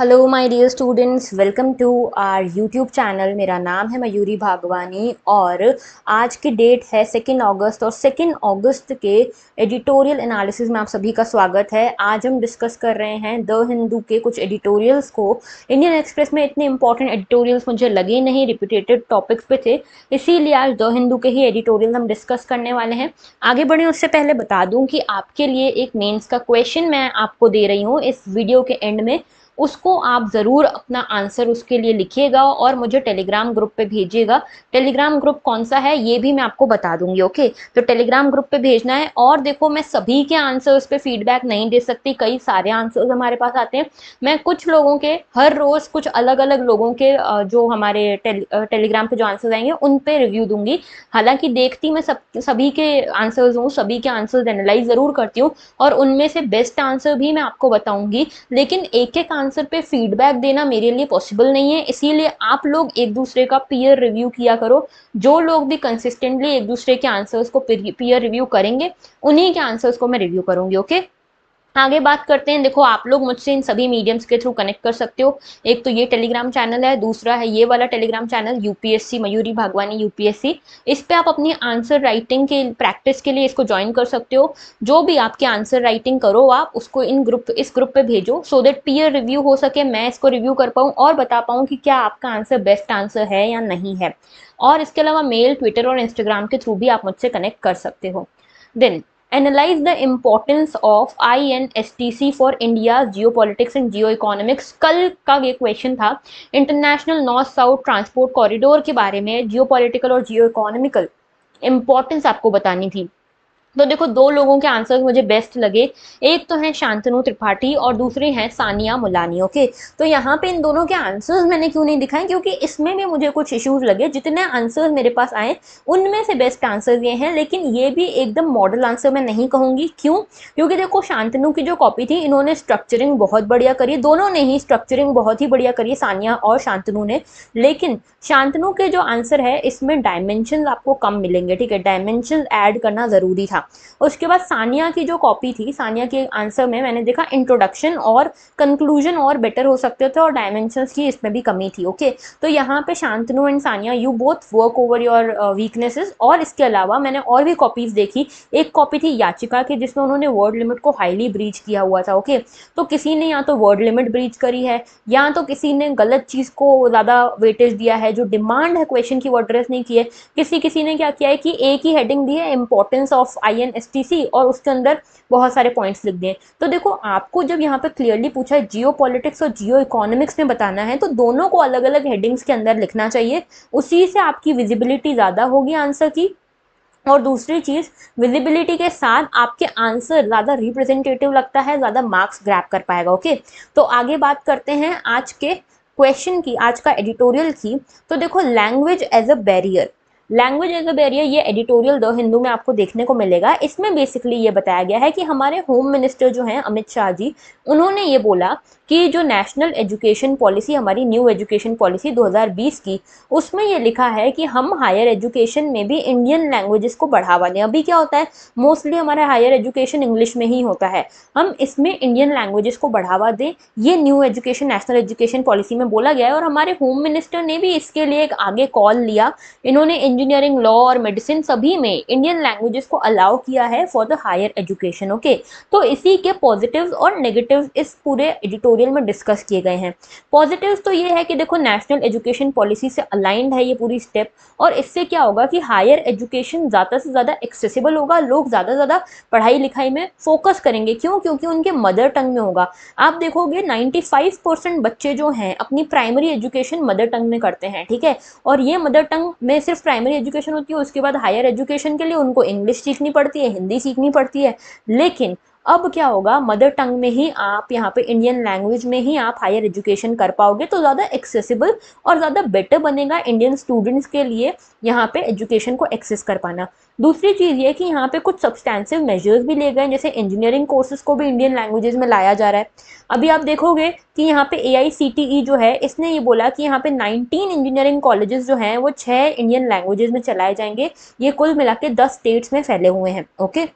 Hello my dear students welcome to our YouTube channel मेरा नाम है मयूरी भागवानी और आज की डेट है सेकेंड अगस्त और सेकेंड अगस्त के एडिटोरियल एनालिसिस में आप सभी का स्वागत है आज हम डिस्कस कर रहे हैं द हिंदू के कुछ एडिटोरियल्स को इंडियन एक्सप्रेस में इतने इंपॉर्टेंट एडिटोरियल्स मुझे लगे नहीं रिपीटेटेड टॉपिक्स पे थे इसीलिए आज द हिंदू के ही एडिटोरियल हम डिस्कस करने वाले हैं आगे बढ़ें उससे पहले बता दूँ कि आपके लिए एक मेन्स का क्वेश्चन मैं आपको दे रही हूँ इस वीडियो के एंड में उसको आप ज़रूर अपना आंसर उसके लिए लिखिएगा और मुझे टेलीग्राम ग्रुप पे भेजिएगा टेलीग्राम ग्रुप कौन सा है ये भी मैं आपको बता दूंगी ओके तो टेलीग्राम ग्रुप पे भेजना है और देखो मैं सभी के उस पे फीडबैक नहीं दे सकती कई सारे आंसर्स हमारे पास आते हैं मैं कुछ लोगों के हर रोज़ कुछ अलग अलग लोगों के जो हमारे टेलीग्राम पे जो आंसर आएंगे उन पर रिव्यू दूंगी हालांकि देखती मैं सब सभी के आंसर्स हूँ सभी के आंसर्स एनालाइज ज़रूर करती हूँ और उनमें से बेस्ट आंसर भी मैं आपको बताऊंगी लेकिन एक एक आंसर आंसर पे फीडबैक देना मेरे लिए पॉसिबल नहीं है इसीलिए आप लोग एक दूसरे का पीयर रिव्यू किया करो जो लोग भी कंसिस्टेंटली एक दूसरे के आंसर्स को पीयर रिव्यू करेंगे उन्हीं के आंसर्स को मैं रिव्यू करूंगी ओके okay? आगे बात करते हैं देखो आप लोग मुझसे इन सभी मीडियम्स के थ्रू कनेक्ट कर सकते हो एक तो ये टेलीग्राम चैनल है दूसरा है ये वाला Telegram channel UPSC Mayuri Bhagwani UPSC इस पर आप अपनी आंसर राइटिंग के प्रैक्टिस के लिए इसको ज्वाइन कर सकते हो जो भी आपके आंसर राइटिंग करो आप उसको इन ग्रुप इस ग्रुप पे भेजो सो देट पीयर रिव्यू हो सके मैं इसको रिव्यू कर पाऊँ और बता पाऊँ कि क्या आपका आंसर बेस्ट आंसर है या नहीं है और इसके अलावा मेल ट्विटर और इंस्टाग्राम के थ्रू भी आप मुझसे कनेक्ट कर सकते हो then analyse the importance of I N S T C for India geopolitics and geoeconomics कल का ये क्वेश्चन था International North South Transport Corridor के बारे में जियो पॉलिटिकल और जियो इकोनॉमिकल इम्पोर्टेंस आपको बतानी थी तो देखो दो लोगों के आंसर मुझे बेस्ट लगे एक तो है शांतनु त्रिपाठी और दूसरे हैं सानिया मुलानी ओके तो यहाँ पे इन दोनों के आंसर्स मैंने क्यों नहीं दिखाए क्योंकि इसमें भी मुझे कुछ इश्यूज लगे जितने आंसर्स मेरे पास आए उनमें से बेस्ट आंसर्स ये हैं लेकिन ये भी एकदम मॉडल आंसर मैं नहीं कहूँगी क्यों क्योंकि देखो शांतनु की जो कॉपी थी इन्होंने स्ट्रक्चरिंग बहुत बढ़िया करी दोनों ने ही स्ट्रक्चरिंग बहुत ही बढ़िया करी सानिया और शांतनु ने लेकिन शांतनु के जो आंसर है इसमें डायमेंशन आपको कम मिलेंगे ठीक है डायमेंशन ऐड करना ज़रूरी था उसके बाद सानिया की जो कॉपी थी सानिया के आंसर में मैंने देखा इंट्रोडक्शन और कंक्लूजन और बेटर हो सकते थे और डायमेंशंस की इसमें भी कमी थी ओके okay? तो यहाँ पे Shantanu and Sania you both work over your weaknesses और इसके अलावा मैंने और भी कॉपीज़ देखी एक कॉपी थी याचिका की जिसमें उन्होंने वर्ड लिमिट को हाईली ब्रीच किया हुआ था ओके okay? तो किसी ने या तो वर्ड लिमिट ब्रीच करी है या तो किसी ने गलत चीज़ को ज़्यादा वेटेज दिया है जो डिमांड है क्वेश्चन की वो एड्रेस नहीं किए किसी किसी ने क्या किया है कि एक ही हेडिंग दी है importance of I I N S T C और उसके अंदर बहुत सारे पॉइंट्स लिख दें तो देखो आपको जब यहाँ पर क्लियरली पूछा है जियो पॉलिटिक्स और जियो इकोनॉमिक्स में बताना है तो दोनों को अलग अलग हेडिंग्स के अंदर लिखना चाहिए उसी से आपकी विजिबिलिटी ज़्यादा होगी आंसर की और दूसरी चीज़ विजिबिलिटी के साथ आपके आंसर ज़्यादा रिप्रेजेंटेटिव लगता है ज़्यादा मार्क्स ग्रैप कर पाएगा ओके तो आगे बात करते हैं आज के क्वेश्चन की आज का एडिटोरियल की तो देखो language as a barrier language as a barrier ये एडिटोरियल द हिंदू में आपको देखने को मिलेगा इसमें बेसिकली ये बताया गया है कि हमारे होम मिनिस्टर जो हैं अमित शाह जी उन्होंने ये बोला कि जो नेशनल एजुकेशन पॉलिसी हमारी न्यू एजुकेशन पॉलिसी 2020 की उसमें ये लिखा है कि हम हायर एजुकेशन में भी इंडियन लैंग्वेजेस को बढ़ावा दें अभी क्या होता है मोस्टली हमारा हायर एजुकेशन इंग्लिश में ही होता है हम इसमें इंडियन लैंग्वेजेस को बढ़ावा दें ये new education national education policy में बोला गया है और हमारे होम मिनिस्टर ने भी इसके लिए एक आगे कॉल लिया इन्होंने इंजीनियरिंग लॉ और मेडिसिन सभी में इंडियन लैंग्वेजेस को अलाउ किया है for the higher education okay तो इसी के पॉजिटिव और नेगेटिव इस पूरे एडिटोरियल ट्यूटोरियल में डिस्कस किए गए हैं पॉजिटिव्स तो ये है कि देखो नेशनल एजुकेशन पॉलिसी से अलाइंड है ये पूरी स्टेप और इससे क्या होगा कि हायर एजुकेशन ज़्यादा से ज़्यादा एक्सेसिबल होगा लोग ज़्यादा से ज़्यादा पढ़ाई लिखाई में फोकस करेंगे क्यों क्योंकि उनके मदर टंग में होगा आप देखोगे नाइन्टी बच्चे जो हैं अपनी प्राइमरी एजुकेशन मदर टंग में करते हैं ठीक है और ये मदर टंग में सिर्फ प्राइमरी एजुकेशन होती है उसके बाद हायर एजुकेशन के लिए उनको इंग्लिश सीखनी पड़ती है हिंदी सीखनी पड़ती है लेकिन अब क्या होगा मदर टंग में ही आप यहाँ पे इंडियन लैंग्वेज में ही आप हायर एजुकेशन कर पाओगे तो ज़्यादा एक्सेसिबल और ज़्यादा बेटर बनेगा इंडियन स्टूडेंट्स के लिए यहाँ पे एजुकेशन को एक्सेस कर पाना दूसरी चीज़ ये कि यहाँ पे कुछ सब्सटैंसिव मेजर्स भी लिए गए जैसे इंजीनियरिंग कोर्सेज को भी इंडियन लैंग्वेजेस में लाया जा रहा है अभी आप देखोगे कि यहाँ पे ए e जो है इसने ये बोला कि यहाँ पे 19 इंजीनियरिंग कॉलेजेस जो हैं वो छः इंडियन लैंग्वेजेस में चलाए जाएंगे ये कुल मिला के दस स्टेट्स में फैले हुए हैं ओके okay?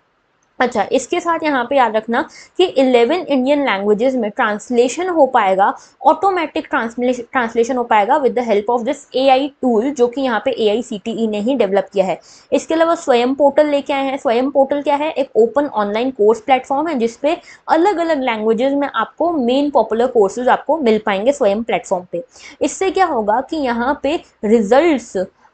अच्छा इसके साथ यहाँ पे याद रखना कि 11 इंडियन लैंग्वेजेस में ट्रांसलेशन हो पाएगा ऑटोमेटिक ट्रांसलेशन हो पाएगा with the help of this AI tool जो कि यहाँ पे एआईसीटीई e ने ही डेवलप किया है इसके अलावा स्वयं पोर्टल लेके आए हैं स्वयं पोर्टल क्या है एक ओपन ऑनलाइन कोर्स प्लेटफॉर्म है जिसपे अलग अलग लैंग्वेजेस में आपको मेन पॉपुलर कोर्सेज आपको मिल पाएंगे स्वयं प्लेटफॉर्म पर इससे क्या होगा कि यहाँ पे रिजल्ट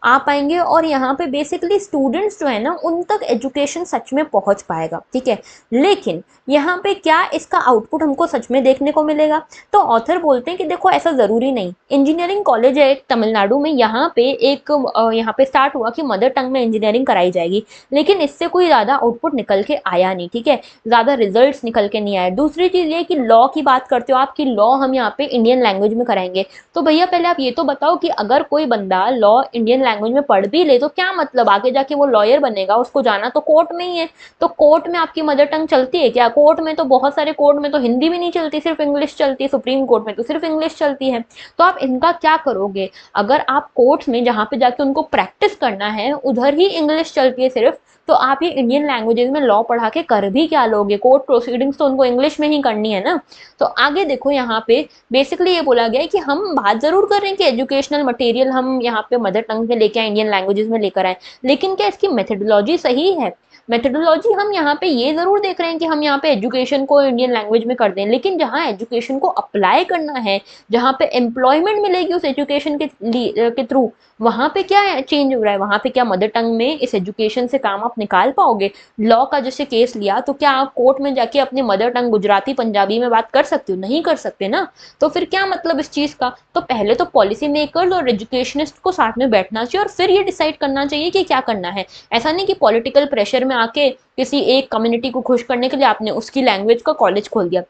आ पाएंगे और यहाँ पे बेसिकली स्टूडेंट्स जो है ना उन तक एजुकेशन सच में पहुँच पाएगा ठीक है लेकिन यहाँ पे क्या इसका आउटपुट हमको सच में देखने को मिलेगा तो ऑथर बोलते हैं कि देखो ऐसा ज़रूरी नहीं इंजीनियरिंग कॉलेज है तमिलनाडु में यहाँ पे एक यहाँ पे स्टार्ट हुआ कि मदर टंग में इंजीनियरिंग कराई जाएगी लेकिन इससे कोई ज़्यादा आउटपुट निकल के आया नहीं ठीक है ज़्यादा रिजल्ट निकल के नहीं आए दूसरी चीज़ ये कि लॉ की बात करते हो आप कि लॉ हम यहाँ पे इंडियन लैंग्वेज में कराएंगे तो भैया पहले आप ये तो बताओ कि अगर कोई बंदा लॉ इंडियन लैंग्वेज लैंग्वेज में पढ़ भी ले तो क्या मतलब आगे जाके वो लॉयर बनेगा उसको जाना तो कोर्ट में ही है तो कोर्ट में आपकी मदर टंग चलती है क्या कोर्ट में तो बहुत सारे कोर्ट में तो हिंदी भी नहीं चलती सिर्फ इंग्लिश चलती है सुप्रीम कोर्ट में तो सिर्फ इंग्लिश चलती है तो आप इनका क्या करोगे अगर आप कोर्ट में जहाँ पे जाके उनको प्रैक्टिस करना है उधर ही इंग्लिश चलती है सिर्फ तो आप ये इंडियन लैंग्वेजेस में लॉ पढ़ा के कर भी क्या लोगे कोर्ट प्रोसीडिंग्स तो उनको इंग्लिश में ही करनी है ना तो आगे देखो यहाँ पे बेसिकली ये बोला गया है कि हम बात ज़रूर कर रहे हैं कि एजुकेशनल मटेरियल हम यहाँ पे मदर टंग में लेके आए इंडियन लैंग्वेजेस में लेकर आए लेकिन क्या इसकी मेथडोलॉजी सही है मेथडोलॉजी हम यहाँ पे ये ज़रूर देख रहे हैं कि हम यहाँ पे एजुकेशन को इंडियन लैंग्वेज में कर दें लेकिन जहाँ एजुकेशन को अप्लाई करना है जहाँ पे एम्प्लॉयमेंट मिलेगी उस एजुकेशन के के थ्रू वहाँ पे क्या चेंज हो रहा है वहाँ पे क्या मदर टंग में इस एजुकेशन से काम आप निकाल पाओगे लॉ का जैसे केस लिया तो क्या आप कोर्ट में जाके अपने मदर टंग गुजराती पंजाबी में बात कर सकते हो नहीं कर सकते ना तो फिर क्या मतलब इस चीज़ का तो पहले तो पॉलिसी मेकर और एजुकेशनिस्ट को साथ में बैठना चाहिए और फिर ये डिसाइड करना चाहिए कि क्या करना है ऐसा नहीं कि पॉलिटिकल प्रेशर में में आके किसी एक कम्युनिटी को खुश करने के लिए आपने उसकी लैंग्वेज का कॉलेज खोल दिया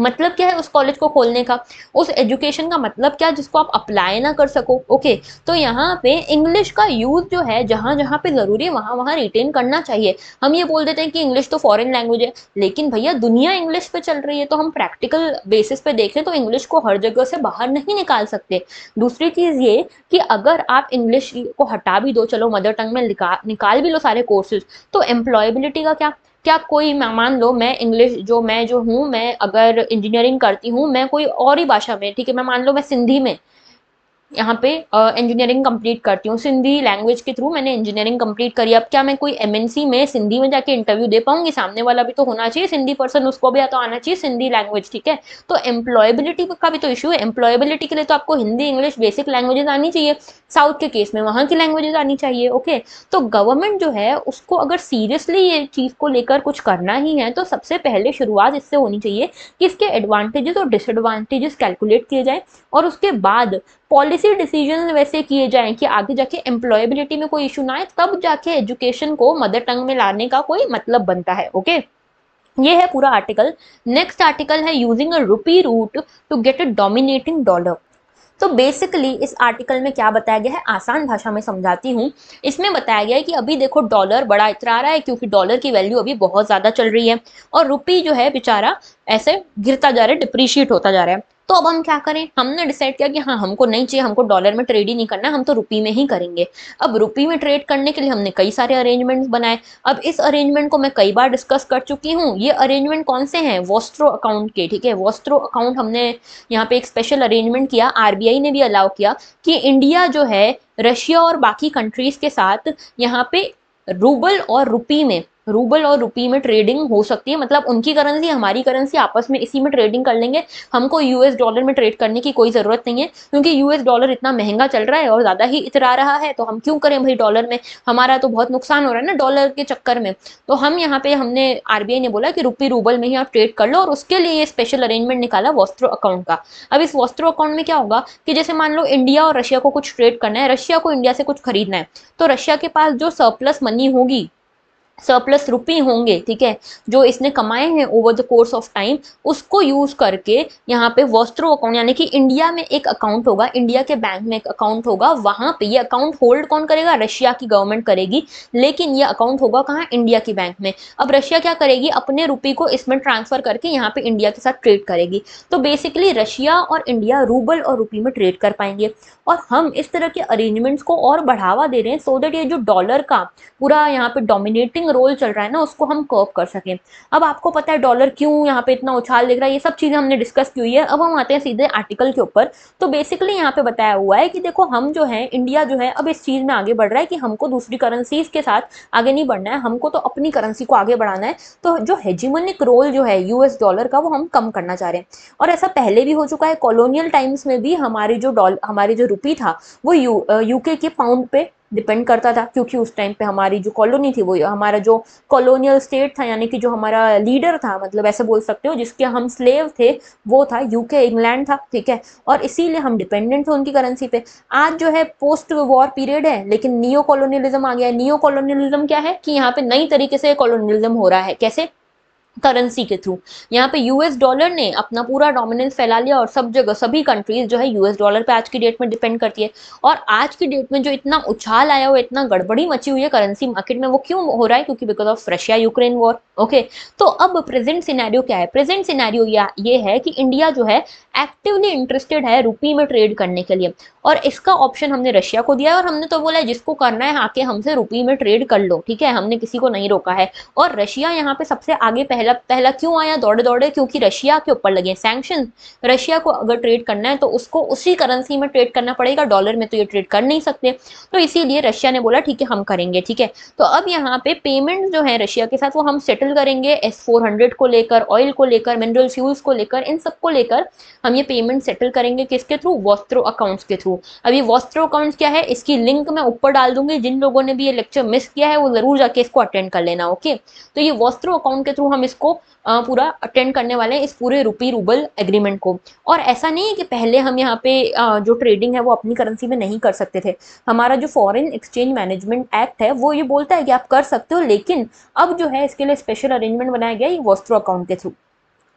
मतलब क्या है उस कॉलेज को खोलने का उस एजुकेशन का मतलब क्या जिसको आप अप्लाई ना कर सको ओके तो यहाँ पे इंग्लिश का यूज़ जो है जहाँ जहाँ पे ज़रूरी है वहाँ वहाँ रिटेन करना चाहिए हम ये बोल देते हैं कि इंग्लिश तो फॉरेन लैंग्वेज है लेकिन भैया दुनिया इंग्लिश पे चल रही है तो हम प्रैक्टिकल बेसिस पे देखें तो इंग्लिश को हर जगह से बाहर नहीं निकाल सकते दूसरी चीज़ ये कि अगर आप इंग्लिश को हटा भी दो चलो मदर टंग में निकाल भी लो सारे कोर्सेज तो एम्प्लॉयबिलिटी का क्या क्या कोई मान लो मैं इंग्लिश जो मैं जो हूँ मैं अगर इंजीनियरिंग करती हूँ मैं कोई और ही भाषा में ठीक है मैं मान लो मैं सिंधी में यहाँ पे इंजीनियरिंग कंप्लीट करती हूँ सिंधी लैंग्वेज के थ्रू मैंने इंजीनियरिंग कंप्लीट करी अब क्या मैं कोई एमएनसी में सिंधी में जाके इंटरव्यू दे पाऊंगी सामने वाला भी तो होना चाहिए सिंधी पर्सन उसको भी तो आना चाहिए सिंधी लैंग्वेज ठीक है तो एम्प्लॉयबिलिटी का भी तो इशू है एम्प्लॉयबिलिटी के लिए तो आपको हिंदी इंग्लिश बेसिक लैंग्वेजेस आनी चाहिए साउथ के केस में वहां की लैंग्वेजेस आनी चाहिए ओके तो गवर्नमेंट जो है उसको अगर सीरियसली ये चीज़ को लेकर कुछ करना ही है तो सबसे पहले शुरुआत इससे होनी चाहिए कि इसके एडवांटेजेस और डिसएडवांटेजेस कैलकुलेट किए जाए और उसके बाद पॉलिसी डिसीजन वैसे किए जाए कि आगे जाके एम्प्लॉयबिलिटी में कोई इशू ना आए तब जाके एजुकेशन को मदर टंग में लाने का कोई मतलब बनता है ओके ये है पूरा आर्टिकल नेक्स्ट आर्टिकल है using a rupee route to get a dominating dollar तो बेसिकली इस आर्टिकल में क्या बताया गया है आसान भाषा में समझाती हूँ इसमें बताया गया है कि अभी देखो डॉलर बड़ा इतरा रहा है क्योंकि डॉलर की वैल्यू अभी बहुत ज़्यादा चल रही है और रुपी जो है बेचारा ऐसे गिरता जा रहा है डिप्रिशिएट होता जा रहा है तो अब हम क्या करें हमने डिसाइड किया कि हाँ हमको नहीं चाहिए हमको डॉलर में ट्रेड ही नहीं करना हम तो रुपी में ही करेंगे अब रुपी में ट्रेड करने के लिए हमने कई सारे अरेंजमेंट्स बनाए अब इस अरेंजमेंट को मैं कई बार डिस्कस कर चुकी हूँ ये अरेंजमेंट कौन से हैं वॉस्ट्रो अकाउंट के ठीक है वॉस्ट्रो अकाउंट हमने यहाँ पे एक स्पेशल अरेंजमेंट किया आर ने भी अलाउ किया कि इंडिया जो है रशिया और बाकी कंट्रीज के साथ यहाँ पे रूबल और रुपी में रूबल और रुपी में ट्रेडिंग हो सकती है मतलब उनकी करेंसी हमारी करेंसी आपस में इसी में ट्रेडिंग कर लेंगे हमको यूएस डॉलर में ट्रेड करने की कोई ज़रूरत नहीं है क्योंकि यूएस डॉलर इतना महंगा चल रहा है और ज़्यादा ही इतरा रहा है तो हम क्यों करें भाई डॉलर में हमारा तो बहुत नुकसान हो रहा है ना डॉलर के चक्कर में तो हम यहाँ पे हमने आर ने बोला कि रुपी रूबल में ही आप ट्रेड कर लो और उसके लिए स्पेशल अरेंजमेंट निकाला वॉस्ट्रो अकाउंट का अब इस वॉस्ट्रो अकाउंट में क्या होगा कि जैसे मान लो इंडिया और रशिया को कुछ ट्रेड करना है रशिया को इंडिया से कुछ खरीदना है तो रशिया के पास जो सरप्लस मनी होगी सरप्लस रुपी होंगे ठीक है जो इसने कमाए हैं over the course of time उसको यूज करके यहाँ पे वस्त्रो अकाउंट यानी कि इंडिया में एक अकाउंट होगा इंडिया के बैंक में एक अकाउंट होगा वहां पे ये अकाउंट होल्ड कौन करेगा रशिया की गवर्नमेंट करेगी लेकिन ये अकाउंट होगा कहाँ इंडिया की बैंक में अब रशिया क्या करेगी अपने रुपी को इसमें ट्रांसफर करके यहाँ पे इंडिया के साथ ट्रेड करेगी तो बेसिकली रशिया और इंडिया रूबल और रुपी में ट्रेड कर पाएंगे और हम इस तरह के अरेंजमेंट्स को और बढ़ावा दे रहे हैं सो देट ये जो डॉलर का पूरा यहाँ पे डोमिनेटिंग डिक्लाइनिंग रोल चल रहा है ना उसको हम कर्व कर सके अब आपको पता है डॉलर क्यों यहाँ पे इतना उछाल दिख रहा है ये सब चीज़ें हमने डिस्कस की हुई है अब हम आते हैं सीधे आर्टिकल के ऊपर तो बेसिकली यहाँ पे बताया हुआ है कि देखो हम जो है इंडिया जो है अब इस चीज़ में आगे बढ़ रहा है कि हमको दूसरी करेंसी के साथ आगे नहीं बढ़ना है हमको तो अपनी करेंसी को आगे बढ़ाना है तो जो हेजिमोनिक रोल जो है यूएस डॉलर का वो हम कम करना चाह रहे हैं और ऐसा पहले भी हो चुका है कॉलोनियल टाइम्स में भी हमारे जो डॉलर हमारे जो रुपी था वो यू यूके uh, के पाउंड पे डिपेंड करता था क्योंकि उस टाइम पे हमारी जो कॉलोनी थी वो हमारा जो कॉलोनियल स्टेट था यानी कि जो हमारा लीडर था मतलब ऐसे बोल सकते हो जिसके हम स्लेव थे वो था यूके इंग्लैंड था ठीक है और इसीलिए हम डिपेंडेंट थे उनकी करेंसी पे आज जो है पोस्ट वॉर पीरियड है लेकिन नियो कॉलोनियलिज्म आ गया है नियो कॉलोनियलिज्म क्या है कि यहाँ पे नई तरीके से कॉलोनियलिज्म हो रहा है कैसे करेंसी के थ्रू यहाँ पे यूएस डॉलर ने अपना पूरा डोमिनेंस फैला लिया और सब जगह सभी कंट्रीज जो है यूएस डॉलर पे आज की डेट में डिपेंड करती है और आज की डेट में जो इतना उछाल आया हुआ इतना गड़बड़ी मची हुई है करेंसी मार्केट में वो क्यों हो रहा है क्योंकि because of Russia Ukraine war okay तो अब प्रेजेंट सिनेरियो क्या है प्रेजेंट सिनेरियो ये है कि इंडिया जो है एक्टिवली इंटरेस्टेड है रुपी में ट्रेड करने के लिए और इसका ऑप्शन हमने रशिया को दिया है और हमने तो बोला है जिसको करना है आके हमसे रुपी में ट्रेड कर लो ठीक है हमने किसी को नहीं रोका है और रशिया यहाँ पे सबसे आगे पहला पहला क्यों आया दौड़े दौड़े क्योंकि रशिया के ऊपर लगे सैंक्शन रशिया को अगर ट्रेड करना है तो उसको उसी करेंसी में ट्रेड करना पड़ेगा डॉलर में तो ये ट्रेड कर नहीं सकते तो इसीलिए रशिया ने बोला ठीक है हम करेंगे ठीक है तो अब यहाँ पे पेमेंट जो है रशिया के साथ वो हम सेटल करेंगे एस फोर हंड्रेड को लेकर ऑयल को लेकर मिनरल फ्यूल्स को लेकर इन सबको लेकर हम ये पेमेंट सेटल करेंगे किसके थ्रू वस्त्रो अकाउंट्स के थ्रू अब ये वस्त्रो अकाउंट्स क्या है इसकी लिंक मैं ऊपर डाल दूंगी जिन लोगों ने भी ये लेक्चर मिस किया है वो ज़रूर जाके इसको अटेंड कर लेना ओके तो ये वस्त्रो अकाउंट के थ्रू हम इसको पूरा अटेंड करने वाले हैं इस पूरे रूपी रूबल एग्रीमेंट को और ऐसा नहीं है कि पहले हम यहाँ पे जो ट्रेडिंग है वो अपनी करेंसी में नहीं कर सकते थे हमारा जो फॉरेन एक्सचेंज मैनेजमेंट एक्ट है वो ये बोलता है कि आप कर सकते हो लेकिन अब जो है इसके लिए स्पेशल अरेंजमेंट बनाया गया ये वस्त्रो अकाउंट के थ्रू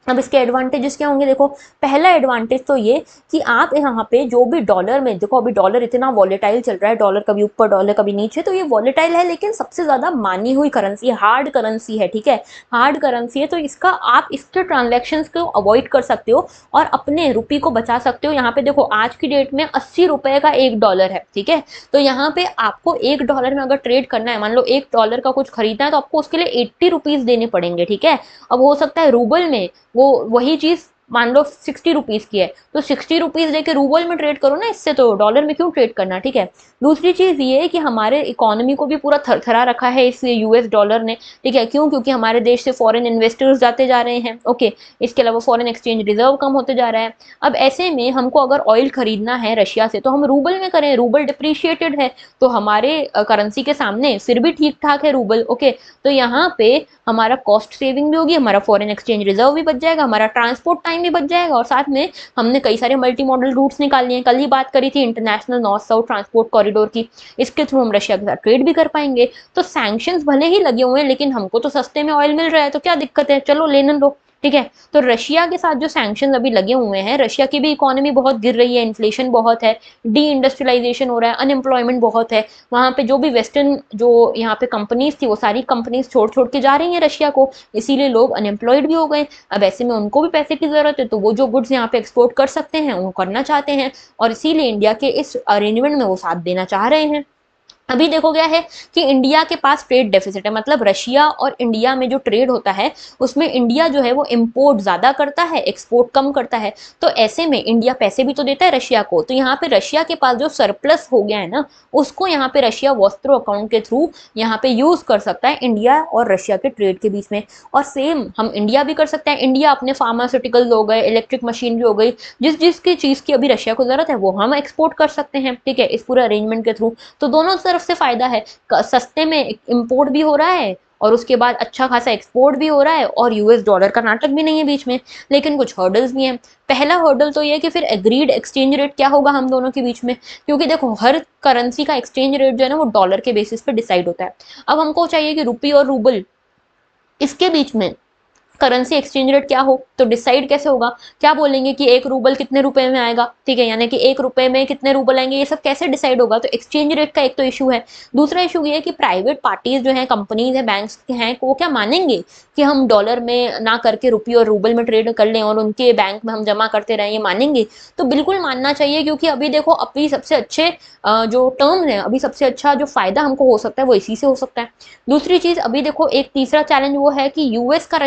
अब इसके एडवांटेजेस क्या होंगे देखो पहला एडवांटेज तो ये कि आप यहाँ पे जो भी डॉलर में देखो अभी डॉलर इतना वॉलेटाइल चल रहा है डॉलर कभी ऊपर डॉलर कभी नीचे तो ये वॉलेटाइल है लेकिन सबसे ज़्यादा मानी हुई करेंसी हार्ड करेंसी है ठीक है हार्ड करेंसी है तो इसका आप इसके ट्रांजेक्शन को अवॉइड कर सकते हो और अपने रुपी को बचा सकते हो यहाँ पे देखो आज की डेट में अस्सी का एक डॉलर है ठीक है तो यहाँ पे आपको एक डॉलर में अगर ट्रेड करना है मान लो एक डॉलर का कुछ खरीदना है तो आपको उसके लिए एट्टी रुपीज़ देने पड़ेंगे ठीक है अब हो सकता है रूबल में वो वही चीज़ मान लो सिक्सटी रुपीज की है तो सिक्सटी रुपीज लेके रूबल में ट्रेड करो ना इससे तो डॉलर में क्यों ट्रेड करना ठीक है दूसरी चीज ये है कि हमारे इकोनॉमी को भी पूरा थरथरा रखा है इस यूएस डॉलर ने ठीक है क्यों क्योंकि हमारे देश से फॉरेन इन्वेस्टर्स जाते जा रहे हैं ओके इसके अलावा फॉरेन एक्सचेंज रिजर्व कम होते जा रहा है अब ऐसे में हमको अगर ऑयल खरीदना है रशिया से तो हम रूबल में करें रूबल डिप्रिशिएटेड है तो हमारे करेंसी के सामने फिर भी ठीक ठाक है रूबल ओके तो यहाँ पे हमारा कॉस्ट सेविंग भी होगी हमारा फॉरेन एक्सचेंज रिजर्व भी बच जाएगा हमारा ट्रांसपोर्ट टाइम टाइम भी बच जाएगा और साथ में हमने कई सारे मल्टी मॉडल रूट्स निकाल लिए कल ही बात करी थी International North South Transport Corridor की इसके थ्रू हम रशिया के साथ ट्रेड भी कर पाएंगे तो सैक्शन भले ही लगे हुए हैं लेकिन हमको तो सस्ते में ऑयल मिल रहा है तो क्या दिक्कत है चलो लेने दो ठीक है तो रशिया के साथ जो सैंक्शन अभी लगे हुए हैं रशिया की भी इकोनॉमी बहुत गिर रही है इन्फ्लेशन बहुत है डी इंडस्ट्रियलाइजेशन हो रहा है अनएम्प्लॉयमेंट बहुत है वहाँ पे जो भी वेस्टर्न जो यहाँ पे कंपनीज थी वो सारी कंपनीज छोड़ छोड़ के जा रही है रशिया को इसीलिए लोग अनएम्प्लॉयड भी हो गए अब ऐसे में उनको भी पैसे की ज़रूरत है तो वो जो गुड्स यहाँ पे एक्सपोर्ट कर सकते हैं वो करना चाहते हैं और इसीलिए इंडिया के इस अरेंजमेंट में वो साथ देना चाह रहे हैं अभी देखो गया है कि इंडिया के पास ट्रेड डेफिसिट है मतलब रशिया और इंडिया में जो ट्रेड होता है उसमें इंडिया जो है वो इम्पोर्ट ज़्यादा करता है एक्सपोर्ट कम करता है तो ऐसे में इंडिया पैसे भी तो देता है रशिया को तो यहाँ पे रशिया के पास जो सरप्लस हो गया है ना उसको यहाँ पे रशिया वस्त्रो अकाउंट के थ्रू यहाँ पे यूज़ कर सकता है इंडिया और रशिया के ट्रेड के बीच में और सेम हम इंडिया भी कर सकते हैं इंडिया अपने फार्मास्यूटिकल हो गए इलेक्ट्रिक मशीनरी हो गई जिस जिसकी चीज़ की अभी रशिया को ज़रूरत है वो हम एक्सपोर्ट कर सकते हैं ठीक है इस पूरे अरेंजमेंट के थ्रू तो दोनों तरफ तरफ से फ़ायदा है सस्ते में इम्पोर्ट भी हो रहा है और उसके बाद अच्छा खासा एक्सपोर्ट भी हो रहा है और यूएस डॉलर का नाटक भी नहीं है बीच में लेकिन कुछ हर्डल्स भी हैं पहला हर्डल तो ये है कि फिर एग्रीड एक्सचेंज रेट क्या होगा हम दोनों के बीच में क्योंकि देखो हर करेंसी का एक्सचेंज रेट जो है ना वो डॉलर के बेसिस पे डिसाइड होता है अब हमको चाहिए कि रुपी और रूबल इसके बीच में करेंसी एक्सचेंज रेट क्या हो तो डिसाइड कैसे होगा क्या बोलेंगे कि एक रूबल कितने रुपए में आएगा ठीक है यानी कि एक रुपए में कितने रूबल आएंगे ये सब कैसे डिसाइड होगा तो एक्सचेंज रेट का एक तो इशू है दूसरा इशू ये है कि प्राइवेट पार्टीज जो है कंपनीज है बैंक हैं वो क्या मानेंगे कि हम डॉलर में ना करके रुपये और रूबल में ट्रेड कर लें और उनके बैंक में हम जमा करते रहें ये मानेंगे तो बिल्कुल मानना चाहिए क्योंकि अभी देखो अभी सबसे अच्छे जो टर्म है अभी सबसे अच्छा जो फ़ायदा हमको हो सकता है वो इसी से हो सकता है दूसरी चीज़ अभी देखो एक तीसरा चैलेंज वो है कि यूएस का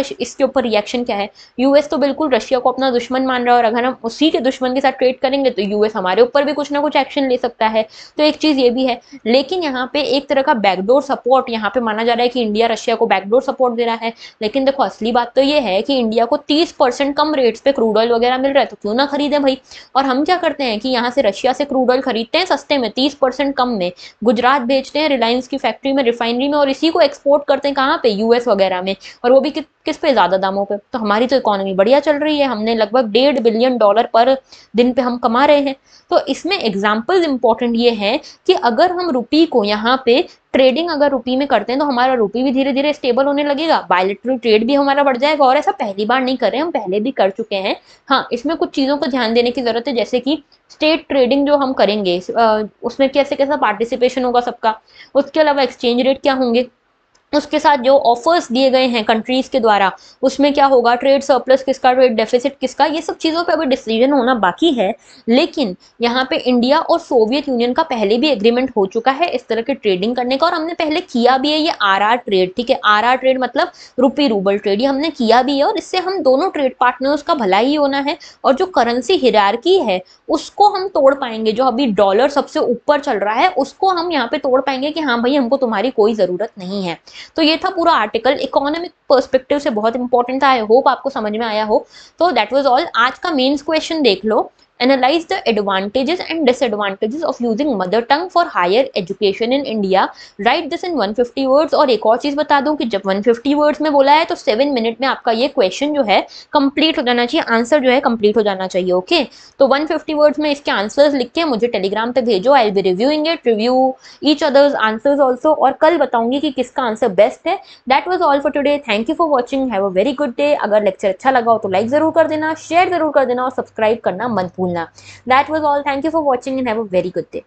उसके ऊपर रिएक्शन क्या है यूएस तो बिल्कुल रशिया को अपना दुश्मन मान रहा है और अगर हम उसी के दुश्मन के साथ ट्रेड करेंगे तो यूएस हमारे ऊपर भी कुछ ना कुछ एक्शन ले सकता है तो एक चीज़ ये भी है लेकिन यहाँ पे एक तरह का बैकडोर सपोर्ट यहाँ पे माना जा रहा है कि इंडिया रशिया को बैकडोर सपोर्ट दे रहा है लेकिन देखो असली बात तो ये है कि इंडिया को तीस कम रेट्स पे क्रूड ऑयल वगैरह मिल रहा है तो क्यों ना खरीदे भाई और हम क्या करते हैं कि यहाँ से रशिया से क्रूड ऑयल खरीदते हैं सस्ते में तीस कम में गुजरात भेजते हैं रिलायंस की फैक्ट्री में रिफाइनरी में और इसी को एक्सपोर्ट करते हैं कहाँ पे यूएस वगैरह में और वो भी किस पे ज़्यादा दामों पे तो हमारी तो इकोनॉमी बढ़िया चल रही है हमने लगभग डेढ़ बिलियन डॉलर पर दिन पे हम कमा रहे हैं तो इसमें एग्जाम्पल इम्पोर्टेंट ये है कि अगर हम रुपी को यहाँ पे ट्रेडिंग अगर रुपी में करते हैं तो हमारा रुपी भी धीरे धीरे स्टेबल होने लगेगा बायोलिट्रल ट्रेड भी हमारा बढ़ जाएगा और ऐसा पहली बार नहीं कर रहे हम पहले भी कर चुके हैं हाँ इसमें कुछ चीज़ों को ध्यान देने की ज़रूरत है जैसे कि स्टेट ट्रेडिंग जो हम करेंगे उसमें कैसे कैसा पार्टिसिपेशन होगा सबका उसके अलावा एक्सचेंज रेट क्या होंगे उसके साथ जो ऑफर्स दिए गए हैं कंट्रीज के द्वारा उसमें क्या होगा ट्रेड सरप्लस किसका ट्रेड डेफिसिट किसका ये सब चीज़ों पे अभी डिसीजन होना बाकी है लेकिन यहाँ पे इंडिया और सोवियत यूनियन का पहले भी एग्रीमेंट हो चुका है इस तरह के ट्रेडिंग करने का और हमने पहले किया भी है ये आर आर ट्रेड ठीक है आर ट्रेड मतलब रुपी रूबल ट्रेड ये हमने किया भी है और इससे हम दोनों ट्रेड पार्टनर्स का भला ही होना है और जो करेंसी हिरारकी है उसको हम तोड़ पाएंगे जो अभी डॉलर सबसे ऊपर चल रहा है उसको हम यहाँ पे तोड़ पाएंगे कि हाँ भाई हमको तुम्हारी कोई ज़रूरत नहीं है तो ये था पूरा आर्टिकल इकोनॉमिक पर्सपेक्टिव से बहुत इंपॉर्टेंट था आई होप आपको समझ में आया हो तो दैट वॉज ऑल आज का मेन्स क्वेश्चन देख लो analyze the advantages and disadvantages of using mother tongue for higher education in India. Write this in 150 words. और एक और चीज बता दूं कि जब 150 words में बोला है तो 7 मिनट में आपका ये क्वेश्चन जो है कंप्लीट हो जाना चाहिए आंसर जो है कंप्लीट हो जाना चाहिए ओके okay? तो 150 वर्ड्स में इसके आंसर्स लिख के मुझे टेलीग्राम पे भेजो I be reviewing it review each others answers also और कल बताऊंगी कि किसका आंसर बेस्ट है that was all for today thank you for watching have a very good day अगर लेक्चर अच्छा लगा हो तो लाइक जरूर कर देना शेयर जरूर कर देना और सब्सक्राइब करना मत भूलना That was all. Thank you for watching and have a very good day.